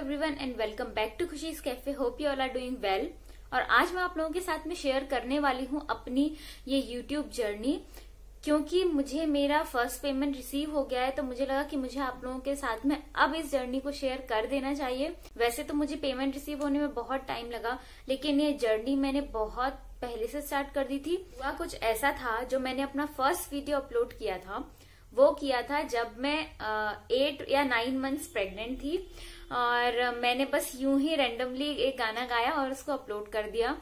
Everyone and welcome back to Khushi's cafe hope you all are doing well और आज मैं आप लोगों के साथ में शेयर करने वाली हूँ अपनी ये यूट्यूब जर्नी क्योंकि मुझे मेरा फर्स्ट पेमेंट रिसीव हो गया है तो मुझे लगा कि मुझे आप लोगों के साथ में अब इस जर्नी को शेयर कर देना चाहिए वैसे तो मुझे पेमेंट रिसीव होने में बहुत टाइम लगा लेकिन ये जर्नी मैंने बहुत पहले से स्टार्ट कर दी थी हुआ कुछ ऐसा था जो मैंने अपना फर्स्ट वीडियो अपलोड किया था वो किया था जब मैं एट या नाइन मंथ्स प्रेग्नेंट थी और मैंने बस यूं ही रेंडमली एक गाना गाया और उसको अपलोड कर दिया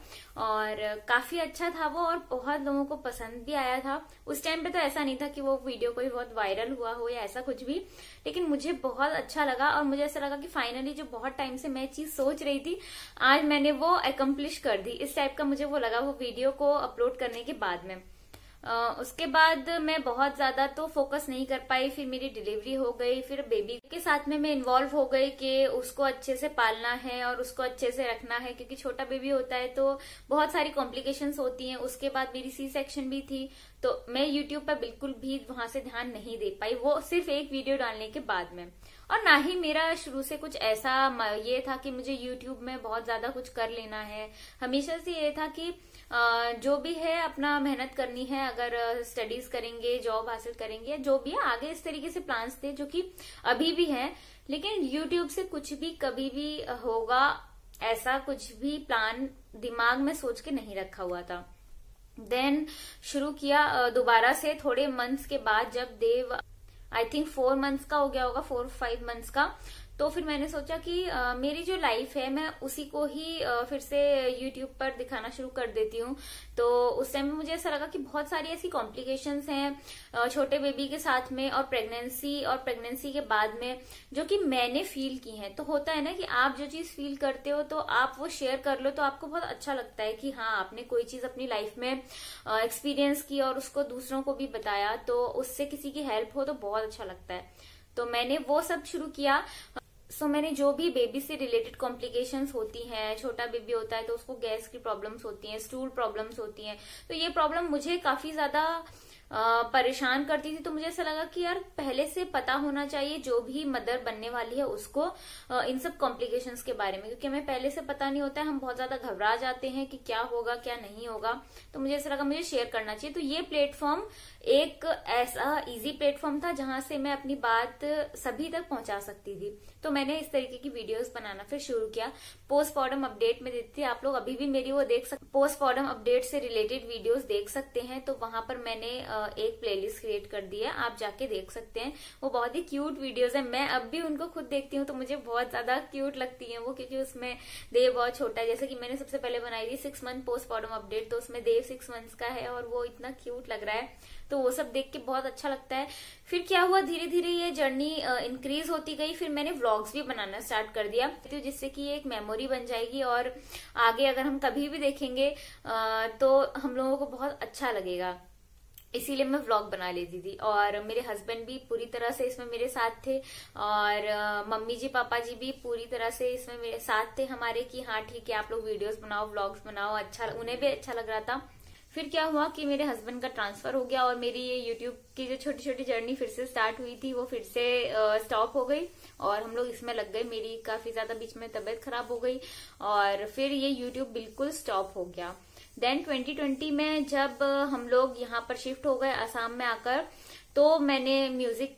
और काफी अच्छा था वो और बहुत लोगों को पसंद भी आया था उस टाइम पे तो ऐसा नहीं था कि वो वीडियो कोई बहुत वायरल हुआ हो या ऐसा कुछ भी लेकिन मुझे बहुत अच्छा लगा और मुझे ऐसा लगा कि फाइनली जो बहुत टाइम से मैं चीज सोच रही थी आज मैंने वो एकम्प्लिश कर दी इस टाइप का मुझे वो लगा वो वीडियो को अपलोड करने के बाद में उसके बाद मैं बहुत ज्यादा तो फोकस नहीं कर पाई फिर मेरी डिलीवरी हो गई फिर बेबी के साथ में मैं इन्वॉल्व हो गई कि उसको अच्छे से पालना है और उसको अच्छे से रखना है क्योंकि छोटा बेबी होता है तो बहुत सारी कॉम्प्लिकेशंस होती हैं उसके बाद मेरी सी सेक्शन भी थी तो मैं यूट्यूब पर बिल्कुल भी वहां से ध्यान नहीं दे पाई वो सिर्फ एक वीडियो डालने के बाद में और ना ही मेरा शुरू से कुछ ऐसा ये था कि मुझे YouTube में बहुत ज्यादा कुछ कर लेना है हमेशा से ये था कि जो भी है अपना मेहनत करनी है अगर स्टडीज करेंगे जॉब हासिल करेंगे जो भी है आगे इस तरीके से प्लान्स थे जो कि अभी भी हैं लेकिन YouTube से कुछ भी कभी भी होगा ऐसा कुछ भी प्लान दिमाग में सोच के नहीं रखा हुआ था देन शुरू किया दोबारा से थोड़े मंथ्स के बाद जब देव आई थिंक फोर मंथ्स का हो गया होगा फोर फाइव मंथ्स का तो फिर मैंने सोचा कि आ, मेरी जो लाइफ है मैं उसी को ही आ, फिर से यूट्यूब पर दिखाना शुरू कर देती हूँ तो उस टाइम मुझे ऐसा लगा कि बहुत सारी ऐसी कॉम्प्लिकेशंस हैं छोटे बेबी के साथ में और प्रेगनेंसी और प्रेगनेंसी के बाद में जो कि मैंने फील की है तो होता है ना कि आप जो चीज़ फील करते हो तो आप वो शेयर कर लो तो आपको बहुत अच्छा लगता है कि हाँ आपने कोई चीज़ अपनी लाइफ में एक्सपीरियंस की और उसको दूसरों को भी बताया तो उससे किसी की हेल्प हो तो बहुत अच्छा लगता है तो मैंने वो सब शुरू किया सो so, मैंने जो भी बेबी से रिलेटेड कॉम्प्लिकेशंस होती हैं छोटा बेबी होता है तो उसको गैस की प्रॉब्लम्स होती हैं स्टूल प्रॉब्लम्स होती हैं तो ये प्रॉब्लम मुझे काफी ज्यादा परेशान करती थी तो मुझे ऐसा लगा कि यार पहले से पता होना चाहिए जो भी मदर बनने वाली है उसको इन सब कॉम्प्लिकेशंस के बारे में क्योंकि हमें पहले से पता नहीं होता है हम बहुत ज्यादा घबरा जाते हैं कि क्या होगा क्या नहीं होगा तो मुझे ऐसा लगा मुझे शेयर करना चाहिए तो ये प्लेटफॉर्म एक ऐसा इजी प्लेटफॉर्म था जहां से मैं अपनी बात सभी तक पहुंचा सकती थी तो मैंने इस तरीके की वीडियोस बनाना फिर शुरू किया पोस्टमार्टम अपडेट में देती थी आप लोग अभी भी मेरी वो देख सकते पोस्टमार्टम अपडेट से रिलेटेड वीडियोस देख सकते हैं तो वहां पर मैंने एक प्लेलिस्ट क्रिएट कर दी है आप जाके देख सकते हैं वो बहुत ही क्यूट वीडियोज है मैं अब भी उनको खुद देखती हूँ तो मुझे बहुत ज्यादा क्यूट लगती है वो क्योंकि उसमें देव बहुत छोटा है जैसे कि मैंने सबसे पहले बनाई थी सिक्स मंथ पोस्टमार्टम अपडेट तो उसमें देव सिक्स मंथ का है और वो इतना क्यूट लग रहा है तो वो सब देख के बहुत अच्छा लगता है फिर क्या हुआ धीरे धीरे ये जर्नी इंक्रीज होती गई फिर मैंने व्लॉग्स भी बनाना स्टार्ट कर दिया तो जिससे कि ये एक मेमोरी बन जाएगी और आगे अगर हम कभी भी देखेंगे तो हम लोगों को बहुत अच्छा लगेगा इसीलिए मैं व्लॉग बना लेती थी और मेरे हस्बैंड भी पूरी तरह से इसमें मेरे साथ थे और मम्मी जी पापा जी भी पूरी तरह से इसमें मेरे साथ थे हमारे कि हाँ ठीक है आप लोग वीडियोस बनाओ व्लॉग्स बनाओ अच्छा उन्हें भी अच्छा लग रहा था फिर क्या हुआ कि मेरे हस्बैंड का ट्रांसफर हो गया और मेरी ये यूट्यूब की जो छोटी छोटी जर्नी फिर से स्टार्ट हुई थी वो फिर से स्टॉप हो गई और हम लोग इसमें लग गए मेरी काफी ज्यादा बीच में तबीयत खराब हो गई और फिर ये यूट्यूब बिल्कुल स्टॉप हो गया देन 2020 में जब हम लोग यहाँ पर शिफ्ट हो गए आसाम में आकर तो मैंने म्यूजिक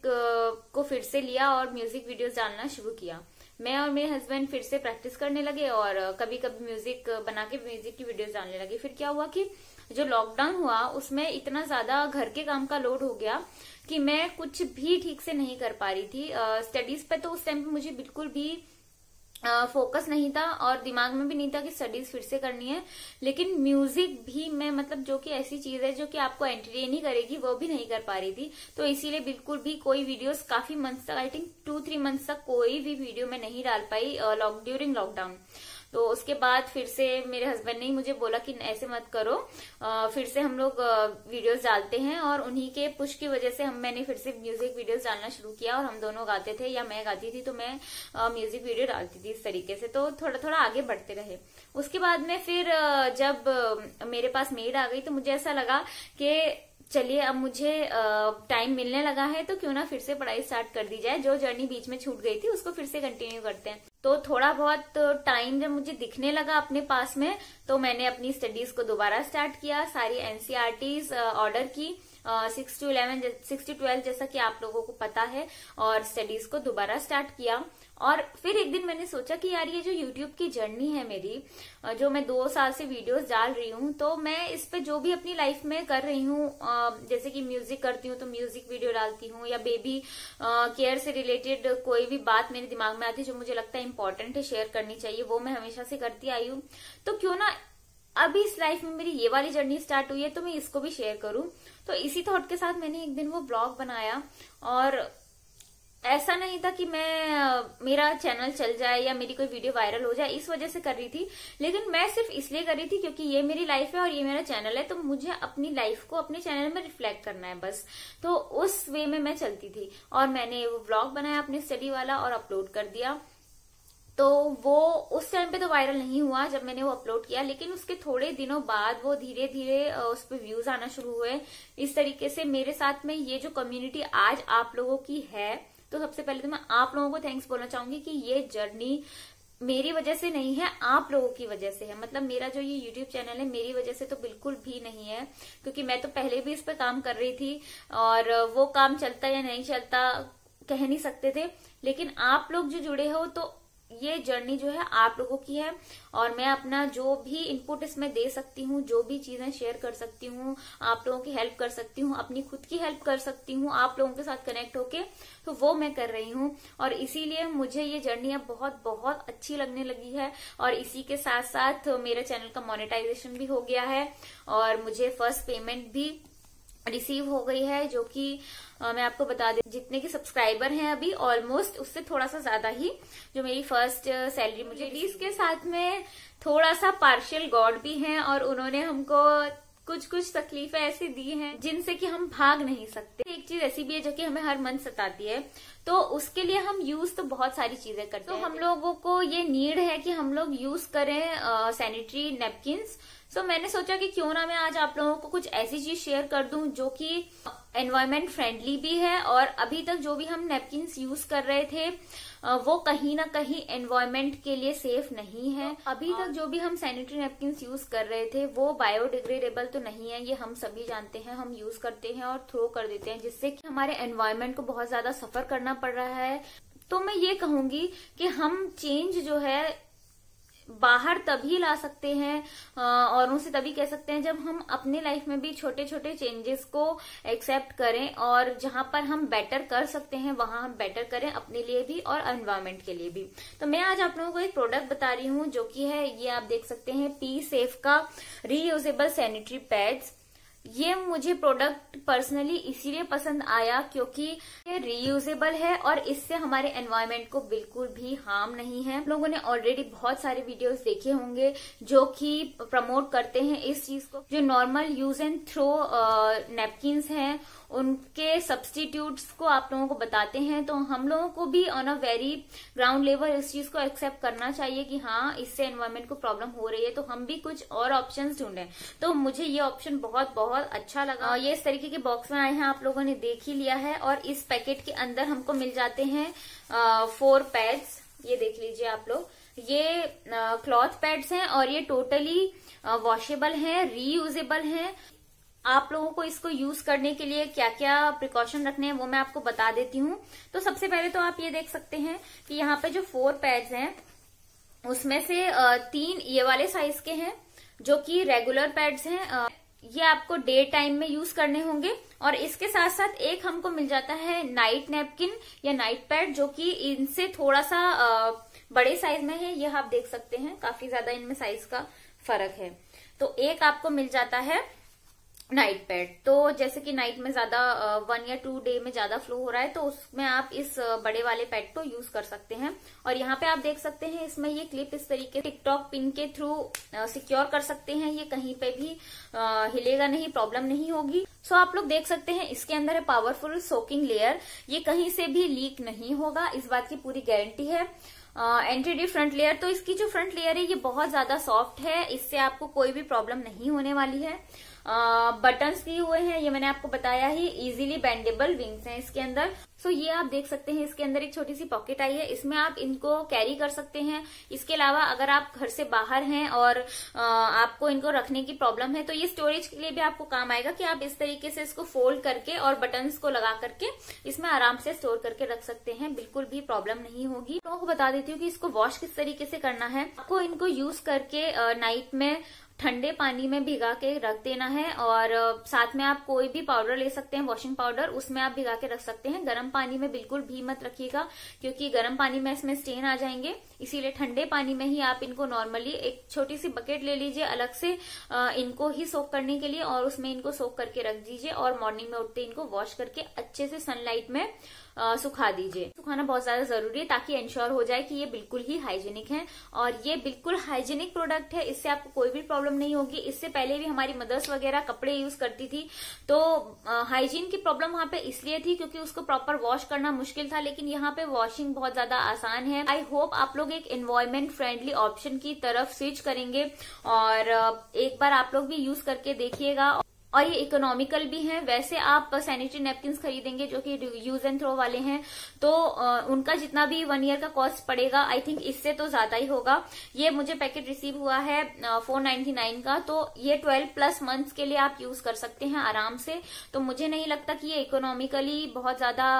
को फिर से लिया और म्यूजिक वीडियोज डालना शुरू किया मैं और मेरे हस्बैंड फिर से प्रैक्टिस करने लगे और कभी कभी म्यूजिक बना के म्यूजिक की वीडियोस डालने लगे फिर क्या हुआ कि जो लॉकडाउन हुआ उसमें इतना ज्यादा घर के काम का लोड हो गया कि मैं कुछ भी ठीक से नहीं कर पा रही थी स्टडीज पे तो उस टाइम पे मुझे बिल्कुल भी फोकस नहीं था और दिमाग में भी नहीं था कि स्टडीज फिर से करनी है लेकिन म्यूजिक भी मैं मतलब जो कि ऐसी चीज है जो कि आपको एंटरटेन ही करेगी वो भी नहीं कर पा रही थी तो इसीलिए बिल्कुल भी कोई वीडियोस काफी मंथ्स तक I think two three months तक कोई भी वीडियो मैं नहीं डाल पाई ड्यूरिंग लॉकडाउन तो उसके बाद फिर से मेरे हस्बैंड ने ही मुझे बोला कि ऐसे मत करो आ, फिर से हम लोग वीडियोस डालते हैं और उन्हीं के पुश की वजह से हम मैंने फिर से म्यूजिक वीडियोस डालना शुरू किया और हम दोनों गाते थे या मैं गाती थी तो मैं आ, म्यूजिक वीडियो डालती थी इस तरीके से तो थोड़ा थोड़ा आगे बढ़ते रहे उसके बाद में फिर जब मेरे पास मेड आ गई तो मुझे ऐसा लगा कि चलिए अब मुझे टाइम मिलने लगा है तो क्यों ना फिर से पढ़ाई स्टार्ट कर दी जाए जो जर्नी बीच में छूट गई थी उसको फिर से कंटिन्यू करते हैं तो थोड़ा बहुत टाइम जब मुझे दिखने लगा अपने पास में तो मैंने अपनी स्टडीज को दोबारा स्टार्ट किया सारी एनसीआरटीज ऑर्डर e की six to eleven six to twelve जैसा कि आप लोगों को पता है और स्टडीज को दोबारा स्टार्ट किया और फिर एक दिन मैंने सोचा कि यार ये जो यूट्यूब की जर्नी है मेरी जो मैं दो साल से वीडियोस डाल रही हूँ तो मैं इस पे जो भी अपनी लाइफ में कर रही हूँ जैसे कि म्यूजिक करती हूँ तो म्यूजिक वीडियो डालती हूँ या बेबी केयर से रिलेटेड कोई भी बात मेरे दिमाग में आती है जो मुझे लगता है इंपॉर्टेंट है शेयर करनी चाहिए वो मैं हमेशा से करती आई हूँ तो क्यों ना अभी इस लाइफ में मेरी ये वाली जर्नी स्टार्ट हुई है तो मैं इसको भी शेयर करूं तो इसी थॉट के साथ मैंने एक दिन वो ब्लॉग बनाया और ऐसा नहीं था कि मैं मेरा चैनल चल जाए या मेरी कोई वीडियो वायरल हो जाए इस वजह से कर रही थी लेकिन मैं सिर्फ इसलिए कर रही थी क्योंकि ये मेरी लाइफ है और ये मेरा चैनल है तो मुझे अपनी लाइफ को अपने चैनल में रिफ्लेक्ट करना है बस तो उस वे में मैं चलती थी और मैंने वो ब्लॉग बनाया अपने स्टडी वाला और अपलोड कर दिया तो वो उस टाइम पे तो वायरल नहीं हुआ जब मैंने वो अपलोड किया लेकिन उसके थोड़े दिनों बाद वो धीरे धीरे उस पर व्यूज आना शुरू हुए इस तरीके से मेरे साथ में ये जो कम्युनिटी आज आप लोगों की है तो सबसे पहले तो मैं आप लोगों को थैंक्स बोलना चाहूंगी कि ये जर्नी मेरी वजह से नहीं है आप लोगों की वजह से है मतलब मेरा जो ये यूट्यूब चैनल है मेरी वजह से तो बिल्कुल भी नहीं है क्योंकि मैं तो पहले भी इस पर काम कर रही थी और वो काम चलता या नहीं चलता कह नहीं सकते थे लेकिन आप लोग जो जुड़े हो तो ये जर्नी जो है आप लोगों की है और मैं अपना जो भी इनपुट इसमें दे सकती हूँ जो भी चीजें शेयर कर सकती हूँ आप लोगों की हेल्प कर सकती हूँ अपनी खुद की हेल्प कर सकती हूँ आप लोगों के साथ कनेक्ट होके तो वो मैं कर रही हूँ और इसीलिए मुझे ये जर्नी अब बहुत बहुत अच्छी लगने लगी है और इसी के साथ साथ मेरे चैनल का मोनिटाइजेशन भी हो गया है और मुझे फर्स्ट पेमेंट भी रिसीव हो गई है जो कि आ, मैं आपको बता दें जितने के सब्सक्राइबर हैं अभी ऑलमोस्ट उससे थोड़ा सा ज्यादा ही जो मेरी फर्स्ट सैलरी मुझे लेडीज के साथ में थोड़ा सा पार्शियल गॉड भी हैं और उन्होंने हमको कुछ कुछ तकलीफें ऐसी दी हैं जिनसे कि हम भाग नहीं सकते एक चीज ऐसी भी है जो कि हमें हर मन सताती है तो उसके लिए हम यूज तो बहुत सारी चीजें करते तो so, हम लोगों को ये नीड है कि हम लोग यूज करें सैनिटरी नेपकिन्स सो मैंने सोचा कि क्यों ना मैं आज आप लोगों को कुछ ऐसी चीज शेयर कर दूं जो कि एनवायरमेंट फ्रेंडली भी है और अभी तक जो भी हम नेपकिन्स तो हाँ। यूज कर रहे थे वो कहीं ना कहीं एनवायरमेंट के लिए सेफ नहीं है अभी तक जो भी हम सैनिटरी नेपकिन्स यूज कर रहे थे वो बायोडिग्रेडेबल तो नहीं है ये हम सभी जानते हैं हम यूज करते हैं और थ्रो कर देते हैं जिससे कि हमारे एनवायरमेंट को बहुत ज्यादा सफर करना करना पड़ रहा है तो मैं ये कहूंगी कि हम चेंज जो है बाहर तभी ला सकते हैं औरों से तभी कह सकते हैं जब हम अपने लाइफ में भी छोटे छोटे चेंजेस को एक्सेप्ट करें और जहां पर हम बेटर कर सकते हैं वहां हम बेटर करें अपने लिए भी और एनवायरमेंट के लिए भी तो मैं आज आप लोगों को एक प्रोडक्ट बता रही हूं जो कि है ये आप देख सकते हैं पी सेफ का रीयूजेबल सैनिटरी पैड्स ये मुझे प्रोडक्ट पर्सनली इसीलिए पसंद आया क्योंकि ये रीयूजेबल है और इससे हमारे एनवायरमेंट को बिल्कुल भी हार्म नहीं है लोगों ने ऑलरेडी बहुत सारे वीडियोस देखे होंगे जो कि प्रमोट करते हैं इस चीज को जो normal use and throw napkin हैं उनके सब्सटीट्यूट्स को आप लोगों को बताते हैं तो हम लोगों को भी on a very ground level इस चीज को एक्सेप्ट करना चाहिए कि हाँ इससे एनवायरमेंट को प्रॉब्लम हो रही है तो हम भी कुछ और ऑप्शन ढूंढे तो मुझे ये ऑप्शन बहुत बहुत अच्छा लगा हाँ। ये इस तरीके के बॉक्स में आए हैं आप लोगों ने देख ही लिया है और इस पैकेट के अंदर हमको मिल जाते हैं फोर पैड्स ये देख लीजिए आप लोग ये क्लॉथ पैड्स हैं और ये टोटली वॉशेबल हैं रीयूजेबल हैं आप लोगों को इसको यूज करने के लिए क्या क्या प्रिकॉशन रखने हैं वो मैं आपको बता देती हूँ तो सबसे पहले तो आप ये देख सकते हैं कि यहाँ पे जो फोर पैड्स हैं उसमें से तीन ये वाले साइज के हैं जो कि रेगुलर पैड्स हैं ये आपको डे टाइम में यूज करने होंगे और इसके साथ साथ एक हमको मिल जाता है नाइट नेपकिन या नाइट पैड जो कि इनसे थोड़ा सा बड़े साइज में है यह आप देख सकते हैं काफी ज्यादा इनमें साइज का फर्क है तो एक आपको मिल जाता है नाइट पैड तो जैसे कि नाइट में ज्यादा वन या टू डे में ज्यादा फ्लो हो रहा है तो उसमें आप इस बड़े वाले पैड को यूज कर सकते हैं और यहाँ पे आप देख सकते हैं इसमें ये क्लिप इस तरीके टिकटॉक पिन के थ्रू सिक्योर कर सकते हैं ये कहीं पे भी आ, हिलेगा नहीं प्रॉब्लम नहीं होगी सो आप लोग देख सकते हैं इसके अंदर है पावरफुल सोकिंग लेयर ये कहीं से भी लीक नहीं होगा इस बात की पूरी गारंटी है एंट्री डी फ्रंट लेयर तो इसकी जो फ्रंट लेयर है ये बहुत ज्यादा सॉफ्ट है इससे आपको कोई भी प्रॉब्लम नहीं होने वाली है बटन्स दिए हुए हैं ये मैंने आपको बताया ही इजीली बेंडेबल विंग्स हैं इसके अंदर सो so, ये आप देख सकते हैं इसके अंदर एक छोटी सी पॉकेट आई है इसमें आप इनको कैरी कर सकते हैं इसके अलावा अगर आप घर से बाहर हैं और आपको इनको रखने की प्रॉब्लम है तो ये स्टोरेज के लिए भी आपको काम आएगा कि आप इस तरीके से इसको फोल्ड करके और बटन्स को लगा करके इसमें आराम से स्टोर करके रख सकते हैं बिल्कुल भी प्रॉब्लम नहीं होगी तो आपको बता देती हूँ कि इसको वॉश किस तरीके से करना है आपको इनको यूज करके नाइट में ठंडे पानी में भिगा के रख देना है और साथ में आप कोई भी पाउडर ले सकते हैं वॉशिंग पाउडर उसमें आप भिगा के रख सकते हैं गर्म पानी में बिल्कुल भी मत रखिएगा क्योंकि गर्म पानी में इसमें स्टेन आ जाएंगे इसीलिए ठंडे पानी में ही आप इनको नॉर्मली एक छोटी सी बकेट ले लीजिए अलग से इनको ही सोक करने के लिए और उसमें इनको सोक करके रख दीजिए और मॉर्निंग में उठते इनको वॉश करके अच्छे से सनलाइट में आ, सुखा दीजिए सुखाना बहुत ज्यादा जरूरी है ताकि इंश्योर हो जाए कि ये बिल्कुल ही हाइजेनिक है और ये बिल्कुल हाइजेनिक प्रोडक्ट है इससे आपको कोई भी प्रॉब्लम प्रॉब्लम नहीं होगी इससे पहले भी हमारी मदर्स वगैरह कपड़े यूज करती थी तो हाइजीन की प्रॉब्लम वहां पे इसलिए थी क्योंकि उसको प्रॉपर वॉश करना मुश्किल था लेकिन यहाँ पे वॉशिंग बहुत ज्यादा आसान है आई होप आप लोग एक एनवायरमेंट फ्रेंडली ऑप्शन की तरफ स्विच करेंगे और एक बार आप लोग भी यूज करके देखिएगा और ये इकोनॉमिकल भी हैं वैसे आप सैनिटरी नेपकिन खरीदेंगे जो कि यूज एंड थ्रो वाले हैं तो उनका जितना भी वन ईयर का कॉस्ट पड़ेगा आई थिंक इससे तो ज्यादा ही होगा ये मुझे पैकेट रिसीव हुआ है फोर नाइन्टी नाइन का तो ये ट्वेल्व प्लस मंथ्स के लिए आप यूज कर सकते हैं आराम से तो मुझे नहीं लगता कि ये इकोनॉमिकली बहुत ज्यादा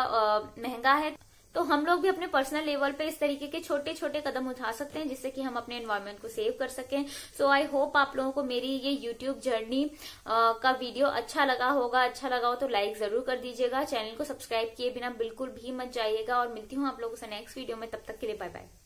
महंगा है तो हम लोग भी अपने पर्सनल लेवल पे इस तरीके के छोटे छोटे कदम उठा सकते हैं जिससे कि हम अपने एनवायरमेंट को सेव कर सकें सो आई होप आप लोगों को मेरी ये यूट्यूब जर्नी का वीडियो अच्छा लगा होगा अच्छा लगा हो तो लाइक जरूर कर दीजिएगा चैनल को सब्सक्राइब किए बिना बिल्कुल भी मत जाइएगा और मिलती हूँ आप लोगों से नेक्स्ट वीडियो में तब तक के लिए बाय बाय